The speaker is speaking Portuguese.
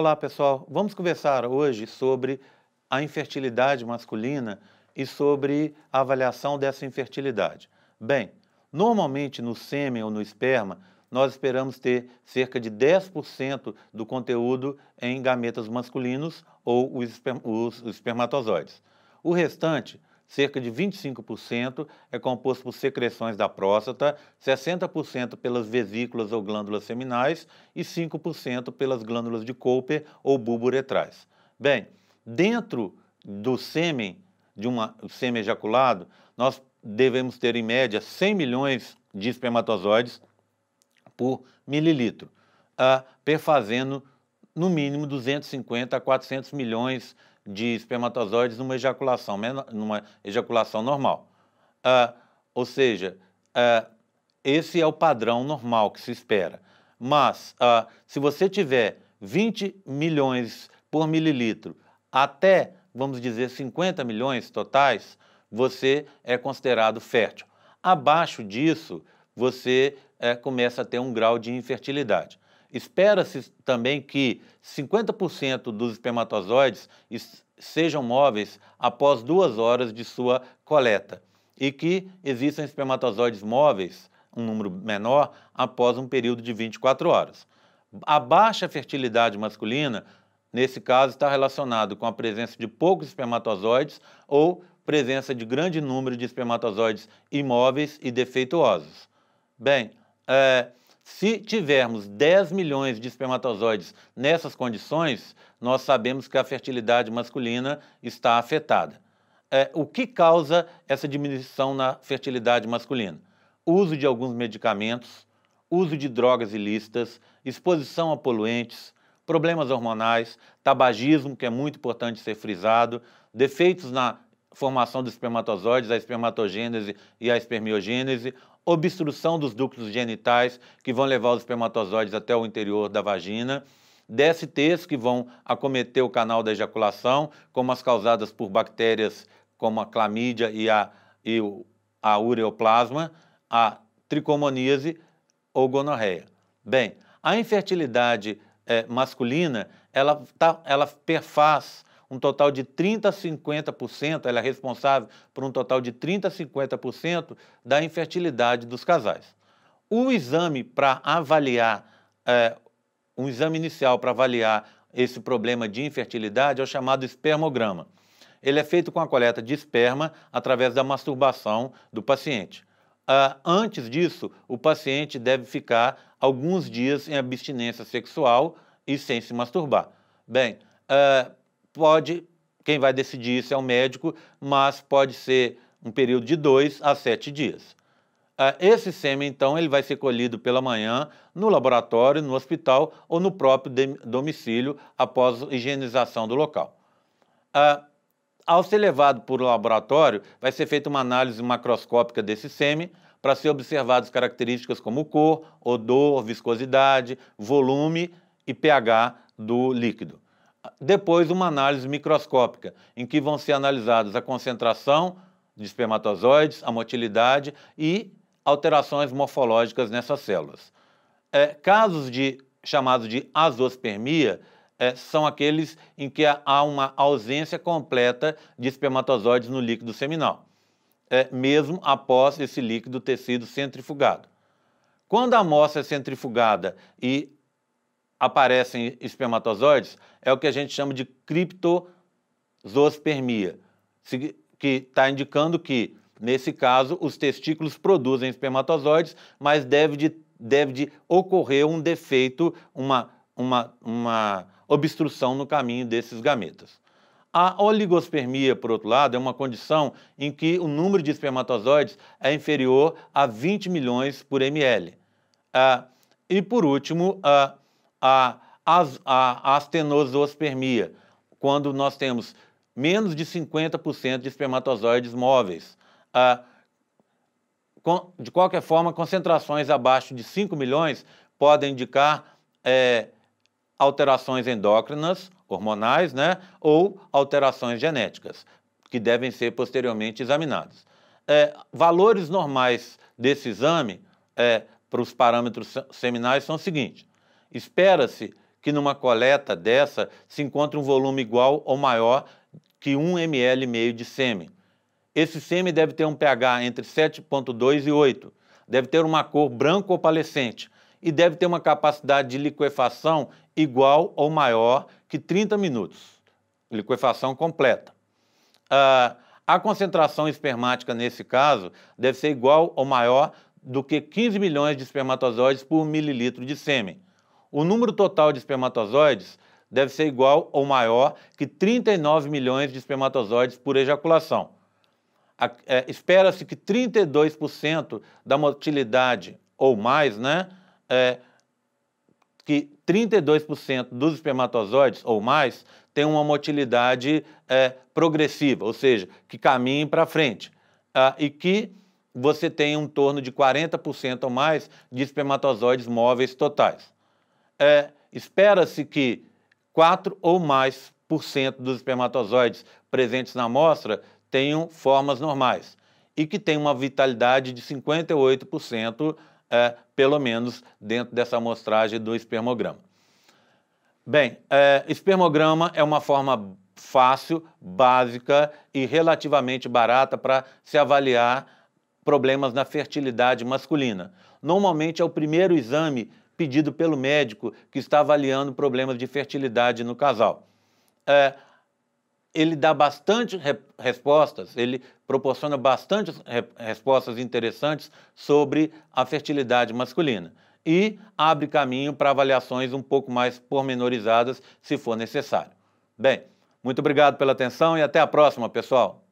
Olá, pessoal. Vamos conversar hoje sobre a infertilidade masculina e sobre a avaliação dessa infertilidade. Bem, normalmente no sêmen ou no esperma, nós esperamos ter cerca de 10% do conteúdo em gametas masculinos ou os, espermatozoides. O restante cerca de 25% é composto por secreções da próstata, 60% pelas vesículas ou glândulas seminais e 5% pelas glândulas de Cooper ou uretrais. Bem, dentro do sêmen, de um sêmen ejaculado, nós devemos ter em média 100 milhões de espermatozoides por mililitro, uh, perfazendo no mínimo 250 a 400 milhões de espermatozoides numa ejaculação, numa ejaculação normal. Ah, ou seja, ah, esse é o padrão normal que se espera. Mas, ah, se você tiver 20 milhões por mililitro até, vamos dizer, 50 milhões totais, você é considerado fértil. Abaixo disso, você é, começa a ter um grau de infertilidade. Espera-se também que 50% dos espermatozoides sejam móveis após duas horas de sua coleta e que existam espermatozoides móveis, um número menor, após um período de 24 horas. A baixa fertilidade masculina, nesse caso, está relacionado com a presença de poucos espermatozoides ou presença de grande número de espermatozoides imóveis e defeituosos. Bem, é, se tivermos 10 milhões de espermatozoides nessas condições, nós sabemos que a fertilidade masculina está afetada. É, o que causa essa diminuição na fertilidade masculina? Uso de alguns medicamentos, uso de drogas ilícitas, exposição a poluentes, problemas hormonais, tabagismo, que é muito importante ser frisado, defeitos na formação dos espermatozoides, a espermatogênese e a espermiogênese, obstrução dos ductos genitais que vão levar os espermatozoides até o interior da vagina, DSTs que vão acometer o canal da ejaculação, como as causadas por bactérias como a clamídia e a, e a ureoplasma, a tricomoníase ou gonorreia. Bem, a infertilidade é, masculina, ela, tá, ela perfaz um total de 30% a 50%, ela é responsável por um total de 30% a 50% da infertilidade dos casais. O exame para avaliar, é, um exame inicial para avaliar esse problema de infertilidade é o chamado espermograma. Ele é feito com a coleta de esperma através da masturbação do paciente. Uh, antes disso, o paciente deve ficar alguns dias em abstinência sexual e sem se masturbar. Bem, uh, pode, quem vai decidir isso é o médico, mas pode ser um período de dois a sete dias. Ah, esse sêmen, então, ele vai ser colhido pela manhã no laboratório, no hospital ou no próprio domicílio após a higienização do local. Ah, ao ser levado para o laboratório, vai ser feita uma análise macroscópica desse sêmen para ser observadas características como cor, odor, viscosidade, volume e pH do líquido. Depois, uma análise microscópica, em que vão ser analisadas a concentração de espermatozoides, a motilidade e alterações morfológicas nessas células. É, casos de chamados de azospermia é, são aqueles em que há uma ausência completa de espermatozoides no líquido seminal, é, mesmo após esse líquido ter sido centrifugado. Quando a amostra é centrifugada e aparecem espermatozoides é o que a gente chama de criptozoospermia, que está indicando que, nesse caso, os testículos produzem espermatozoides, mas deve de, deve de ocorrer um defeito, uma, uma, uma obstrução no caminho desses gametas. A oligospermia, por outro lado, é uma condição em que o número de espermatozoides é inferior a 20 milhões por ml. Ah, e, por último, ah, a, a, a astenosospermia, quando nós temos menos de 50% de espermatozoides móveis. Ah, com, de qualquer forma, concentrações abaixo de 5 milhões podem indicar é, alterações endócrinas, hormonais, né, ou alterações genéticas, que devem ser posteriormente examinadas. É, valores normais desse exame é, para os parâmetros seminais são os seguintes: Espera-se que numa coleta dessa se encontre um volume igual ou maior que 1 ml meio de sêmen. Esse sêmen deve ter um pH entre 7.2 e 8, deve ter uma cor branco opalescente e deve ter uma capacidade de liquefação igual ou maior que 30 minutos. Liquefação completa. Ah, a concentração espermática, nesse caso, deve ser igual ou maior do que 15 milhões de espermatozoides por mililitro de sêmen o número total de espermatozoides deve ser igual ou maior que 39 milhões de espermatozoides por ejaculação. É, Espera-se que 32% da motilidade ou mais, né, é, que 32% dos espermatozoides ou mais tem uma motilidade é, progressiva, ou seja, que caminhem para frente, ah, e que você tem um torno de 40% ou mais de espermatozoides móveis totais é, espera-se que 4 ou mais por cento dos espermatozoides presentes na amostra tenham formas normais e que tenham uma vitalidade de 58%, é, pelo menos, dentro dessa amostragem do espermograma. Bem, é, espermograma é uma forma fácil, básica e relativamente barata para se avaliar problemas na fertilidade masculina. Normalmente é o primeiro exame pedido pelo médico que está avaliando problemas de fertilidade no casal. É, ele dá bastante re respostas, ele proporciona bastante re respostas interessantes sobre a fertilidade masculina e abre caminho para avaliações um pouco mais pormenorizadas, se for necessário. Bem, muito obrigado pela atenção e até a próxima, pessoal!